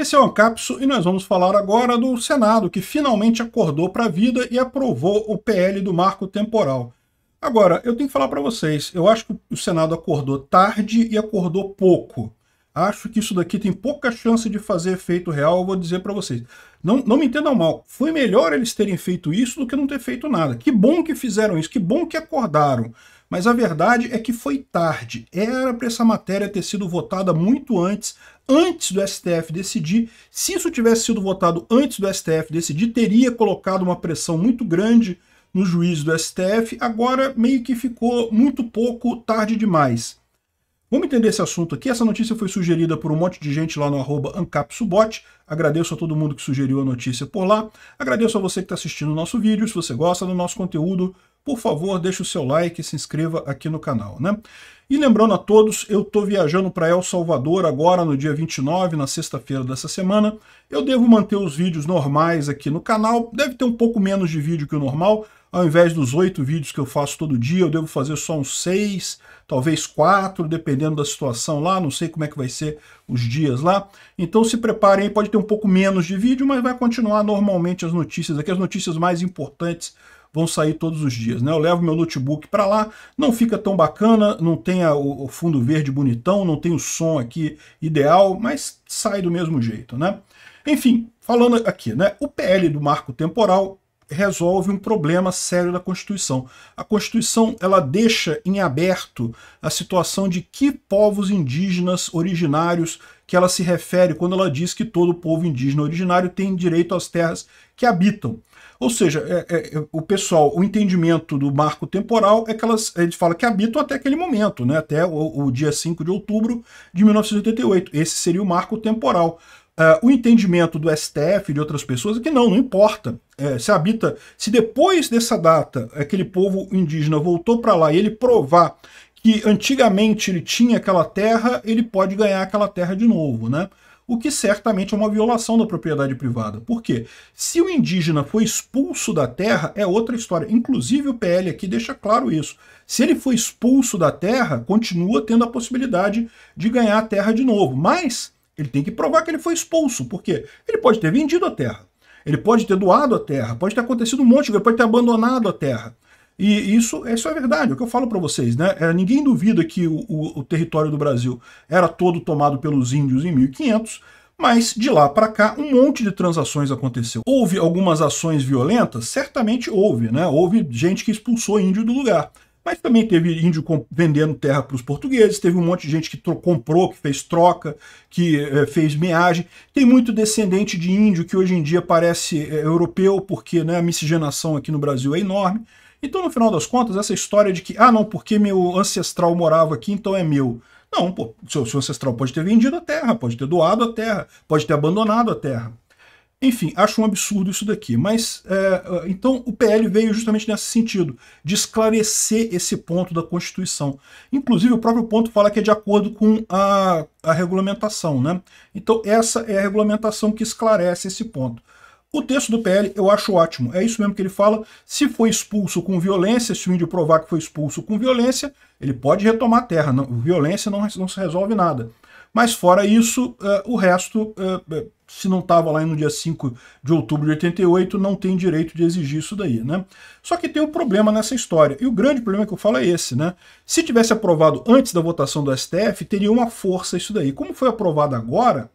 Esse é o Ancapso e nós vamos falar agora do Senado, que finalmente acordou para a vida e aprovou o PL do marco temporal. Agora, eu tenho que falar para vocês, eu acho que o Senado acordou tarde e acordou pouco. Acho que isso daqui tem pouca chance de fazer efeito real, eu vou dizer para vocês. Não, não me entendam mal, foi melhor eles terem feito isso do que não ter feito nada. Que bom que fizeram isso, que bom que acordaram. Mas a verdade é que foi tarde. Era para essa matéria ter sido votada muito antes, antes do STF decidir. Se isso tivesse sido votado antes do STF decidir, teria colocado uma pressão muito grande no juiz do STF. Agora meio que ficou muito pouco tarde demais. Vamos entender esse assunto aqui. Essa notícia foi sugerida por um monte de gente lá no arroba AncapSubot. Agradeço a todo mundo que sugeriu a notícia por lá. Agradeço a você que está assistindo o nosso vídeo. Se você gosta do nosso conteúdo, por favor, deixe o seu like e se inscreva aqui no canal. Né? E lembrando a todos, eu estou viajando para El Salvador agora no dia 29, na sexta-feira dessa semana. Eu devo manter os vídeos normais aqui no canal. Deve ter um pouco menos de vídeo que o normal. Ao invés dos oito vídeos que eu faço todo dia, eu devo fazer só uns seis, talvez quatro, dependendo da situação lá. Não sei como é que vai ser os dias lá. Então se preparem, pode ter um pouco menos de vídeo, mas vai continuar normalmente as notícias aqui. As notícias mais importantes vão sair todos os dias, né? Eu levo meu notebook para lá, não fica tão bacana, não tem a, o fundo verde bonitão, não tem o som aqui ideal, mas sai do mesmo jeito, né? Enfim, falando aqui, né? O PL do marco temporal resolve um problema sério da Constituição. A Constituição ela deixa em aberto a situação de que povos indígenas originários que ela se refere quando ela diz que todo povo indígena originário tem direito às terras que habitam. Ou seja, é, é, é o pessoal, o entendimento do marco temporal é que elas, ele fala que habitam até aquele momento, né? até o, o dia 5 de outubro de 1988. Esse seria o marco temporal. Uh, o entendimento do STF e de outras pessoas é que não, não importa. É, se habita, se depois dessa data aquele povo indígena voltou para lá e ele provar que antigamente ele tinha aquela terra, ele pode ganhar aquela terra de novo, né? O que certamente é uma violação da propriedade privada. Por quê? Se o indígena foi expulso da terra, é outra história. Inclusive o PL aqui deixa claro isso. Se ele foi expulso da terra, continua tendo a possibilidade de ganhar a terra de novo. Mas ele tem que provar que ele foi expulso. Por quê? Ele pode ter vendido a terra. Ele pode ter doado a terra. Pode ter acontecido um monte de coisa. Pode ter abandonado a terra. E isso, isso é verdade, é o que eu falo para vocês, né? É, ninguém duvida que o, o, o, território do Brasil era todo tomado pelos índios em 1500, mas de lá para cá um monte de transações aconteceu. Houve algumas ações violentas? Certamente houve, né? Houve gente que expulsou índio do lugar. Mas também teve índio vendendo terra para os portugueses, teve um monte de gente que comprou, que fez troca, que é, fez meagem. Tem muito descendente de índio que hoje em dia parece é, europeu, porque né, a miscigenação aqui no Brasil é enorme. Então, no final das contas, essa história de que, ah, não, porque meu ancestral morava aqui, então é meu. Não, pô, seu, seu ancestral pode ter vendido a terra, pode ter doado a terra, pode ter abandonado a terra. Enfim, acho um absurdo isso daqui, mas é, é então o PL veio justamente nesse sentido, de esclarecer esse ponto da Constituição. Inclusive o próprio ponto fala que é de acordo com a, a regulamentação, né? Então essa é a regulamentação que esclarece esse ponto. O texto do PL eu acho ótimo, é isso mesmo que ele fala, se foi expulso com violência, se o índio provar que foi expulso com violência, ele pode retomar a terra, não, violência não, não se resolve nada. Mas fora isso, uh, o resto uh, se não estava lá no dia 5 de outubro de 88, não tem direito de exigir isso daí, né? Só que tem um problema nessa história, e o grande problema que eu falo é esse, né? Se tivesse aprovado antes da votação do STF, teria uma força isso daí. Como foi aprovado agora,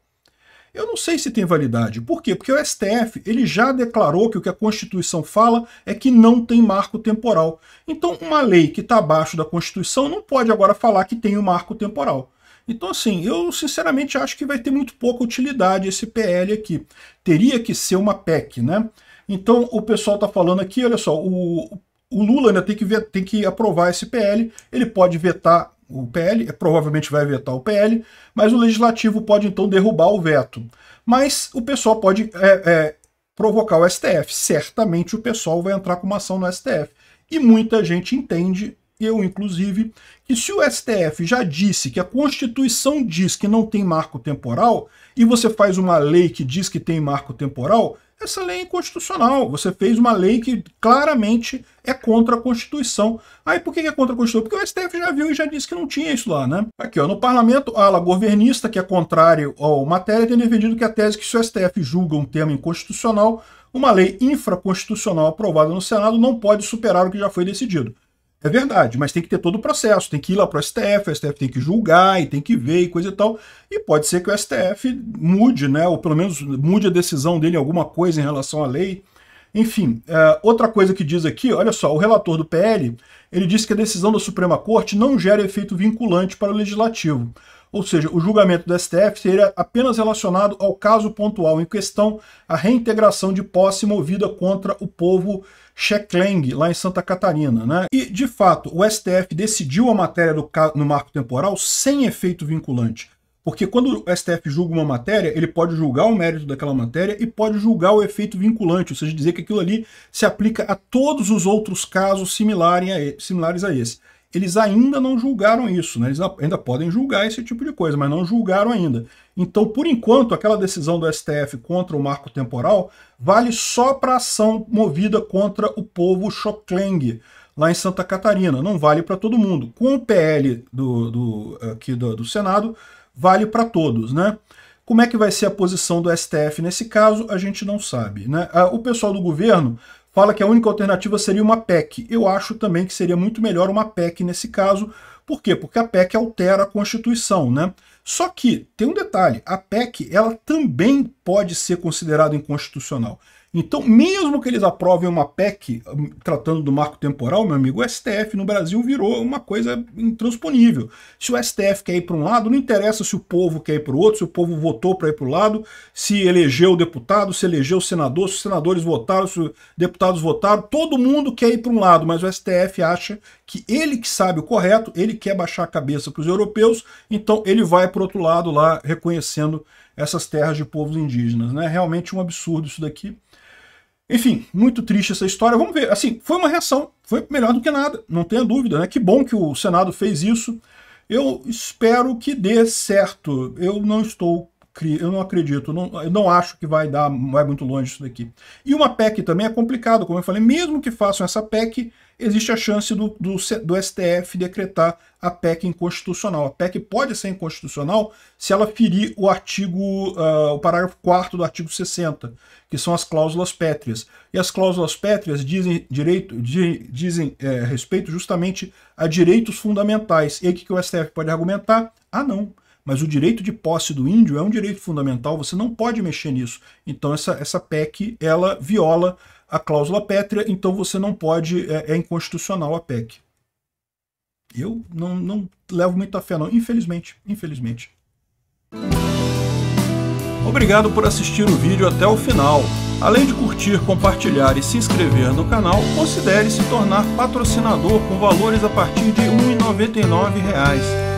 eu não sei se tem validade. Por quê? Porque o STF ele já declarou que o que a Constituição fala é que não tem marco temporal. Então, uma lei que está abaixo da Constituição não pode agora falar que tem um marco temporal. Então, assim, eu sinceramente acho que vai ter muito pouca utilidade esse PL aqui. Teria que ser uma PEC, né? Então, o pessoal está falando aqui, olha só, o, o Lula ainda tem que, ver, tem que aprovar esse PL, ele pode vetar o PL, é, provavelmente vai vetar o PL, mas o legislativo pode então derrubar o veto. Mas o pessoal pode é, é, provocar o STF. Certamente o pessoal vai entrar com uma ação no STF. E muita gente entende eu, inclusive, que se o STF já disse que a Constituição diz que não tem marco temporal, e você faz uma lei que diz que tem marco temporal, essa lei é inconstitucional. Você fez uma lei que claramente é contra a Constituição. Aí por que é contra a Constituição? Porque o STF já viu e já disse que não tinha isso lá, né? Aqui, ó, no parlamento, a ala governista, que é contrário à matéria, tem defendido que a tese é que se o STF julga um tema inconstitucional, uma lei infraconstitucional aprovada no Senado não pode superar o que já foi decidido. É verdade, mas tem que ter todo o processo, tem que ir lá para o STF, o STF tem que julgar e tem que ver e coisa e tal. E pode ser que o STF mude, né? Ou pelo menos mude a decisão dele em alguma coisa em relação à lei. Enfim, é, outra coisa que diz aqui, olha só, o relator do PL, ele disse que a decisão da Suprema Corte não gera efeito vinculante para o legislativo. Ou seja, o julgamento do STF seria apenas relacionado ao caso pontual em questão, a reintegração de posse movida contra o povo Sheklang, lá em Santa Catarina. Né? E, de fato, o STF decidiu a matéria do, no marco temporal sem efeito vinculante. Porque quando o STF julga uma matéria, ele pode julgar o mérito daquela matéria e pode julgar o efeito vinculante, ou seja, dizer que aquilo ali se aplica a todos os outros casos similares a esse eles ainda não julgaram isso, né? eles ainda podem julgar esse tipo de coisa, mas não julgaram ainda. Então, por enquanto, aquela decisão do STF contra o marco temporal vale só para ação movida contra o povo Xokleng, lá em Santa Catarina, não vale para todo mundo. Com o PL do, do aqui do, do Senado, vale para todos. Né? Como é que vai ser a posição do STF nesse caso, a gente não sabe. Né? Ah, o pessoal do governo fala que a única alternativa seria uma PEC. Eu acho também que seria muito melhor uma PEC nesse caso. Por quê? Porque a PEC altera a Constituição, né? Só que tem um detalhe, a PEC ela também pode ser considerada inconstitucional. Então, mesmo que eles aprovem uma PEC hum, tratando do marco temporal, meu amigo, o STF no Brasil virou uma coisa intransponível. Se o STF quer ir para um lado, não interessa se o povo quer ir para o outro, se o povo votou para ir para o lado, se elegeu o deputado, se elegeu o senador, se os senadores votaram, se os deputados votaram, todo mundo quer ir para um lado, mas o STF acha que ele que sabe o correto, ele quer baixar a cabeça para os europeus, então ele vai para o outro lado lá, reconhecendo essas terras de povos indígenas. né? realmente um absurdo isso daqui. Enfim, muito triste essa história. Vamos ver. Assim, foi uma reação. Foi melhor do que nada, não tenha dúvida, né? Que bom que o Senado fez isso. Eu espero que dê certo. Eu não estou eu não acredito, não, eu não acho que vai dar, vai muito longe isso daqui. E uma PEC também é complicado, como eu falei, mesmo que façam essa PEC, existe a chance do, do, do STF decretar a PEC inconstitucional. A PEC pode ser inconstitucional se ela ferir o artigo, uh, o parágrafo 4 do artigo 60, que são as cláusulas pétreas. E as cláusulas pétreas dizem, direito, di, dizem é, respeito justamente a direitos fundamentais. E aí o que, que o STF pode argumentar? Ah, não mas o direito de posse do índio é um direito fundamental, você não pode mexer nisso. Então essa, essa PEC, ela viola a cláusula pétrea, então você não pode, é, é inconstitucional a PEC. Eu não, não levo muita fé não, infelizmente, infelizmente. Obrigado por assistir o vídeo até o final. Além de curtir, compartilhar e se inscrever no canal, considere se tornar patrocinador com valores a partir de R$ 1,99